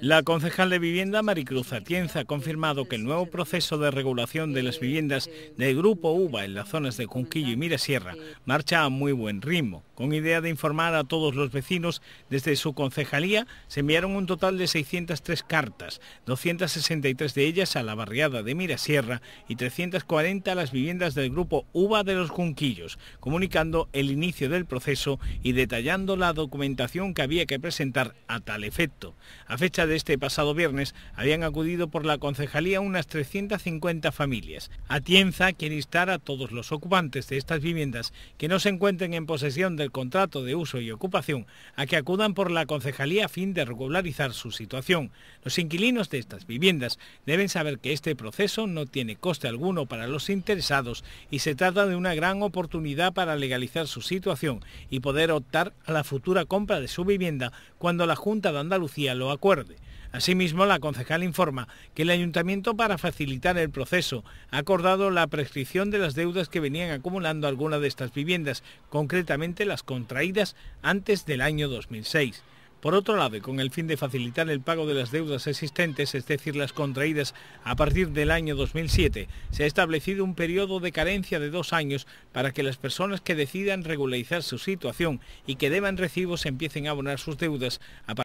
La concejal de vivienda Maricruz Atienza ha confirmado que el nuevo proceso de regulación de las viviendas del Grupo UVA en las zonas de Junquillo y Mirasierra marcha a muy buen ritmo. Con idea de informar a todos los vecinos, desde su concejalía se enviaron un total de 603 cartas, 263 de ellas a la barriada de Mirasierra y 340 a las viviendas del grupo UVA de los Junquillos, comunicando el inicio del proceso y detallando la documentación que había que presentar a tal efecto. A fecha de este pasado viernes habían acudido por la concejalía unas 350 familias. Atienza quiere instar a todos los ocupantes de estas viviendas que no se encuentren en posesión de contrato de uso y ocupación a que acudan por la concejalía a fin de regularizar su situación. Los inquilinos de estas viviendas deben saber que este proceso no tiene coste alguno para los interesados y se trata de una gran oportunidad para legalizar su situación y poder optar a la futura compra de su vivienda cuando la Junta de Andalucía lo acuerde. Asimismo, la concejal informa que el ayuntamiento, para facilitar el proceso, ha acordado la prescripción de las deudas que venían acumulando algunas de estas viviendas, concretamente las contraídas antes del año 2006. Por otro lado, con el fin de facilitar el pago de las deudas existentes, es decir, las contraídas a partir del año 2007, se ha establecido un periodo de carencia de dos años para que las personas que decidan regularizar su situación y que deban recibos empiecen a abonar sus deudas a partir